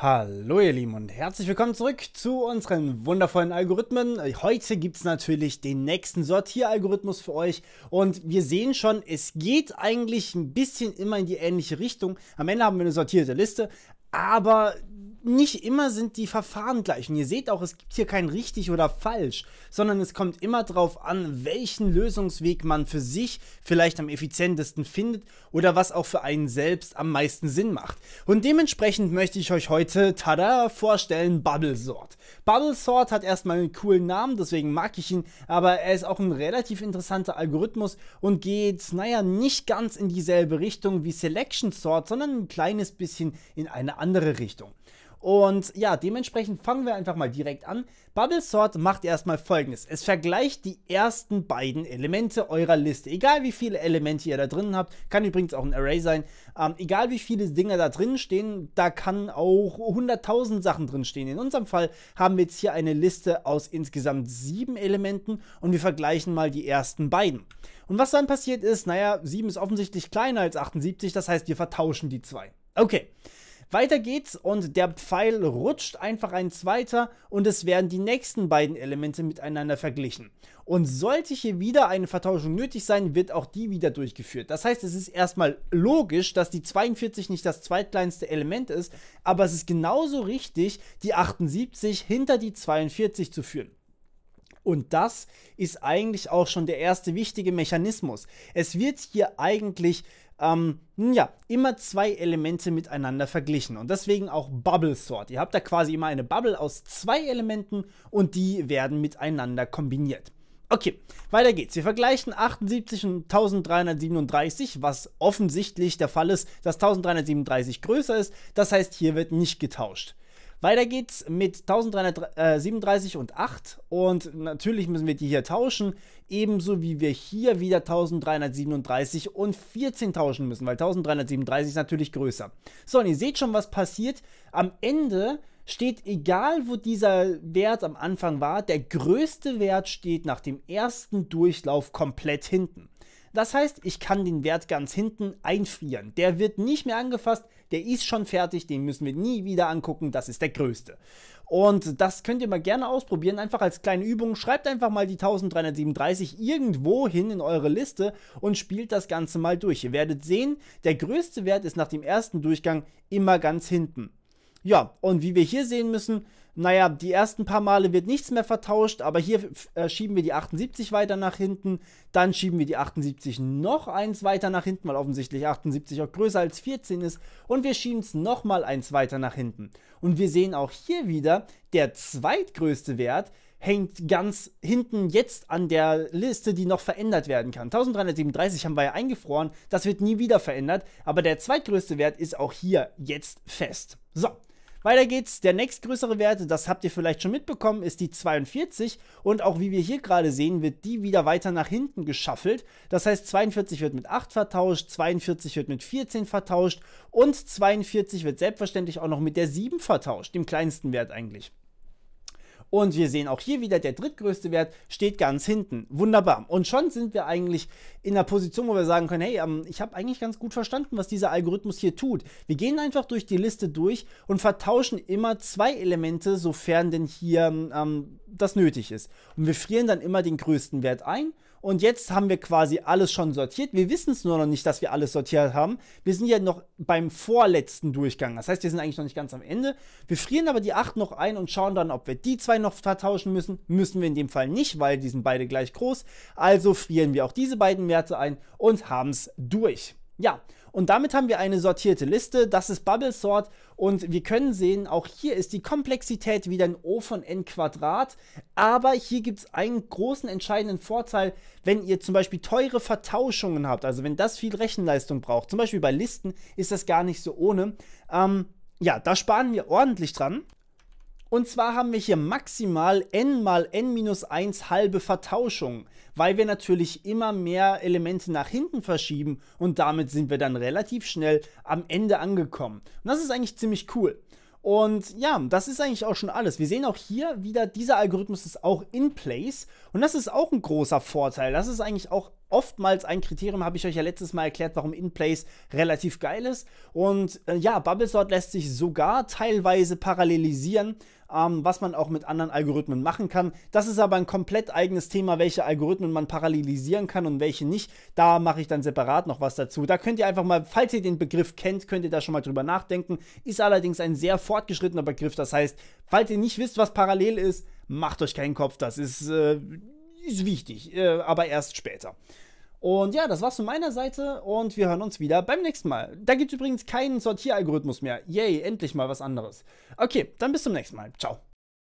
Hallo ihr Lieben und herzlich willkommen zurück zu unseren wundervollen Algorithmen. Heute gibt es natürlich den nächsten Sortieralgorithmus für euch und wir sehen schon, es geht eigentlich ein bisschen immer in die ähnliche Richtung. Am Ende haben wir eine sortierte Liste, aber nicht immer sind die Verfahren gleich. Und ihr seht auch, es gibt hier kein richtig oder falsch, sondern es kommt immer darauf an, welchen Lösungsweg man für sich vielleicht am effizientesten findet oder was auch für einen selbst am meisten Sinn macht. Und dementsprechend möchte ich euch heute, tada, vorstellen Bubble Sword. Bubble Sword hat erstmal einen coolen Namen, deswegen mag ich ihn, aber er ist auch ein relativ interessanter Algorithmus und geht, naja, nicht ganz in dieselbe Richtung wie Selection Sword, sondern ein kleines bisschen in eine andere Richtung. Und ja, dementsprechend fangen wir einfach mal direkt an. Bubble Sort macht erstmal folgendes. Es vergleicht die ersten beiden Elemente eurer Liste. Egal wie viele Elemente ihr da drin habt, kann übrigens auch ein Array sein. Ähm, egal wie viele Dinger da drin stehen, da kann auch 100.000 Sachen drin stehen. In unserem Fall haben wir jetzt hier eine Liste aus insgesamt sieben Elementen und wir vergleichen mal die ersten beiden. Und was dann passiert ist, naja, 7 ist offensichtlich kleiner als 78, das heißt, wir vertauschen die zwei. Okay. Weiter geht's und der Pfeil rutscht einfach ein zweiter und es werden die nächsten beiden Elemente miteinander verglichen. Und sollte hier wieder eine Vertauschung nötig sein, wird auch die wieder durchgeführt. Das heißt, es ist erstmal logisch, dass die 42 nicht das zweitkleinste Element ist, aber es ist genauso richtig, die 78 hinter die 42 zu führen. Und das ist eigentlich auch schon der erste wichtige Mechanismus. Es wird hier eigentlich ähm, ja, immer zwei Elemente miteinander verglichen und deswegen auch Bubble Sort. Ihr habt da quasi immer eine Bubble aus zwei Elementen und die werden miteinander kombiniert. Okay, weiter geht's. Wir vergleichen 78 und 1337, was offensichtlich der Fall ist, dass 1337 größer ist. Das heißt, hier wird nicht getauscht. Weiter geht's mit 1337 äh, und 8 und natürlich müssen wir die hier tauschen, ebenso wie wir hier wieder 1337 und 14 tauschen müssen, weil 1337 ist natürlich größer. So, und ihr seht schon, was passiert. Am Ende steht, egal wo dieser Wert am Anfang war, der größte Wert steht nach dem ersten Durchlauf komplett hinten. Das heißt, ich kann den Wert ganz hinten einfrieren. Der wird nicht mehr angefasst, der ist schon fertig, den müssen wir nie wieder angucken, das ist der größte. Und das könnt ihr mal gerne ausprobieren, einfach als kleine Übung. Schreibt einfach mal die 1337 irgendwo hin in eure Liste und spielt das Ganze mal durch. Ihr werdet sehen, der größte Wert ist nach dem ersten Durchgang immer ganz hinten. Ja, und wie wir hier sehen müssen, naja, die ersten paar Male wird nichts mehr vertauscht, aber hier äh, schieben wir die 78 weiter nach hinten, dann schieben wir die 78 noch eins weiter nach hinten, weil offensichtlich 78 auch größer als 14 ist, und wir schieben es nochmal eins weiter nach hinten. Und wir sehen auch hier wieder, der zweitgrößte Wert hängt ganz hinten jetzt an der Liste, die noch verändert werden kann. 1337 haben wir ja eingefroren, das wird nie wieder verändert, aber der zweitgrößte Wert ist auch hier jetzt fest. So, weiter geht's. Der nächstgrößere Wert, das habt ihr vielleicht schon mitbekommen, ist die 42. Und auch wie wir hier gerade sehen, wird die wieder weiter nach hinten geschaffelt. Das heißt, 42 wird mit 8 vertauscht, 42 wird mit 14 vertauscht und 42 wird selbstverständlich auch noch mit der 7 vertauscht, dem kleinsten Wert eigentlich. Und wir sehen auch hier wieder, der drittgrößte Wert steht ganz hinten. Wunderbar. Und schon sind wir eigentlich in der Position, wo wir sagen können, hey, ähm, ich habe eigentlich ganz gut verstanden, was dieser Algorithmus hier tut. Wir gehen einfach durch die Liste durch und vertauschen immer zwei Elemente, sofern denn hier ähm, das nötig ist. Und wir frieren dann immer den größten Wert ein und jetzt haben wir quasi alles schon sortiert. Wir wissen es nur noch nicht, dass wir alles sortiert haben. Wir sind ja noch beim vorletzten Durchgang. Das heißt, wir sind eigentlich noch nicht ganz am Ende. Wir frieren aber die 8 noch ein und schauen dann, ob wir die zwei noch vertauschen müssen. Müssen wir in dem Fall nicht, weil die sind beide gleich groß. Also frieren wir auch diese beiden Werte ein und haben es durch. Ja, und damit haben wir eine sortierte Liste. Das ist Bubble Sort und wir können sehen, auch hier ist die Komplexität wieder ein O von n Quadrat. Aber hier gibt es einen großen entscheidenden Vorteil, wenn ihr zum Beispiel teure Vertauschungen habt, also wenn das viel Rechenleistung braucht. Zum Beispiel bei Listen ist das gar nicht so ohne. Ähm, ja, da sparen wir ordentlich dran. Und zwar haben wir hier maximal n mal n minus 1 halbe Vertauschung, weil wir natürlich immer mehr Elemente nach hinten verschieben und damit sind wir dann relativ schnell am Ende angekommen. Und das ist eigentlich ziemlich cool. Und ja, das ist eigentlich auch schon alles. Wir sehen auch hier wieder, dieser Algorithmus ist auch in place. Und das ist auch ein großer Vorteil. Das ist eigentlich auch oftmals ein Kriterium, habe ich euch ja letztes Mal erklärt, warum In-Plays relativ geil ist. Und äh, ja, Bubblesort lässt sich sogar teilweise parallelisieren, ähm, was man auch mit anderen Algorithmen machen kann. Das ist aber ein komplett eigenes Thema, welche Algorithmen man parallelisieren kann und welche nicht. Da mache ich dann separat noch was dazu. Da könnt ihr einfach mal, falls ihr den Begriff kennt, könnt ihr da schon mal drüber nachdenken. Ist allerdings ein sehr fortgeschrittener Begriff. Das heißt, falls ihr nicht wisst, was parallel ist, macht euch keinen Kopf. Das ist... Äh, ist wichtig, äh, aber erst später. Und ja, das war's von meiner Seite und wir hören uns wieder beim nächsten Mal. Da gibt's übrigens keinen Sortieralgorithmus mehr. Yay, endlich mal was anderes. Okay, dann bis zum nächsten Mal. Ciao.